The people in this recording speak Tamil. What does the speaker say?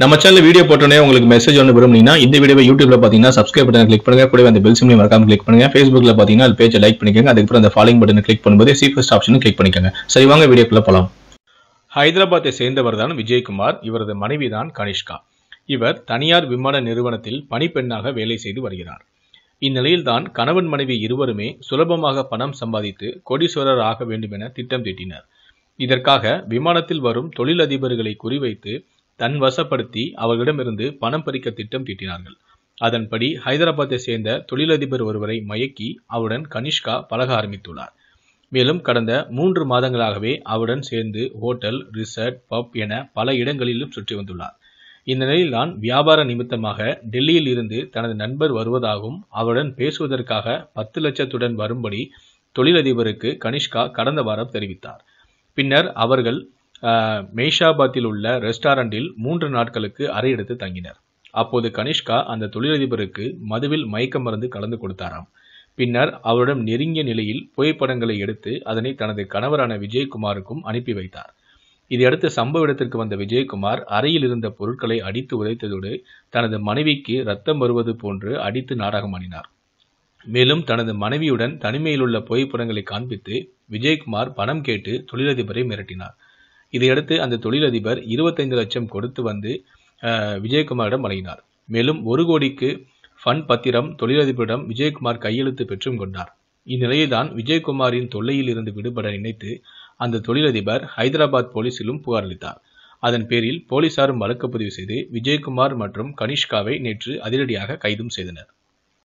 நம்ம சேனல் வீடியோ போட்டோன்னே உங்களுக்கு மெசேஜ் ஒன்று விரும்புனீங்கன்னா இந்த வீடியோ யூடியூப்ல பார்த்தீங்கன்னா சப்ஸ்கிரைப் பட்டன் கிளிக் பண்ணுங்க கூட அந்த பெல் சிம்லையும் மறக்காம கிளிக் பண்ணுங்க ஃபேஸ்புக்ல பார்த்தீங்கன்னா அது பேஜை லைக் பண்ணிக்கோங்க அதுக்கப்புறம் அந்த ஃபாலோயிங் பட்டன் கிளிக் பண்ணும்போது சீஃபஸ்ட் ஆப்ஷனும் கிளிக் பண்ணிக்கோங்க சரி வாங்க வீடியோக்குள்ள போகலாம் ஹைதராபாத்தை சேர்ந்தவர் தான் விஜயகுமார் இவரது மனைவி தான் கனிஷ்கா இவர் தனியார் விமான நிறுவனத்தில் பணிப்பெண்ணாக வேலை செய்து வருகிறார் இந்நிலையில் தான் கணவன் மனைவி இருவருமே சுலபமாக பணம் சம்பாதித்து கோடீஸ்வரர் ஆக வேண்டும் என திட்டம் தீட்டினர் இதற்காக விமானத்தில் வரும் தொழிலதிபர்களை குறிவைத்து தன் வசப்படுத்தி அவர்களிடமிருந்து பணம் பறிக்க திட்டம் தீட்டினார்கள் அதன்படி ஹைதராபாத்தை சேர்ந்த தொழிலதிபர் ஒருவரை மயக்கி அவருடன் கனிஷ்கா பழக ஆரம்பித்துள்ளார் மேலும் கடந்த மூன்று மாதங்களாகவே அவருடன் சேர்ந்து ஹோட்டல் ரிசர்ட் பப் என பல இடங்களிலும் சுற்றி வந்துள்ளார் இந்த நிலையில்தான் வியாபார நிமித்தமாக டெல்லியில் இருந்து தனது நண்பர் வருவதாகவும் அவருடன் பேசுவதற்காக பத்து லட்சத்துடன் வரும்படி தொழிலதிபருக்கு கனிஷ்கா கடந்த வாரம் தெரிவித்தார் பின்னர் அவர்கள் மெய்ஷாபாத்தில் உள்ள ரெஸ்டாரண்டில் மூன்று நாட்களுக்கு அறை எடுத்து தங்கினர் அப்போது கனிஷ்கா அந்த தொழிலதிபருக்கு மதுவில் மயக்க மருந்து கலந்து கொடுத்தாராம் பின்னர் அவரிடம் நெருங்கிய நிலையில் புகைப்படங்களை எடுத்து அதனை தனது கணவரான விஜயகுமாருக்கும் அனுப்பி வைத்தார் இதையடுத்து சம்பவ இடத்திற்கு வந்த விஜயகுமார் அறையில் இருந்த பொருட்களை அடித்து உதைத்ததோடு தனது மனைவிக்கு ரத்தம் வருவது போன்று அடித்து நாடகமாடினார் மேலும் தனது மனைவியுடன் தனிமையில் உள்ள புகைப்படங்களை காண்பித்து விஜயகுமார் பணம் கேட்டு தொழிலதிபரை மிரட்டினார் இதையடுத்து அந்த தொழிலதிபர் இருபத்தைந்து லட்சம் கொடுத்து வந்து விஜயகுமாரிடம் வழங்கினார் மேலும் ஒரு கோடிக்கு ஃபன் பத்திரம் தொழிலதிபரிடம் விஜயகுமார் கையெழுத்து பெற்றும் கொண்டார் இந்நிலையில்தான் விஜயகுமாரின் தொல்லையில் இருந்து விடுபட நினைத்து அந்த தொழிலதிபர் ஹைதராபாத் போலீசிலும் புகார் அளித்தார் அதன் பேரில் போலீசாரும் வழக்கு பதிவு செய்து விஜயகுமார் மற்றும் கனிஷ்காவை நேற்று அதிரடியாக கைதும் செய்தனர்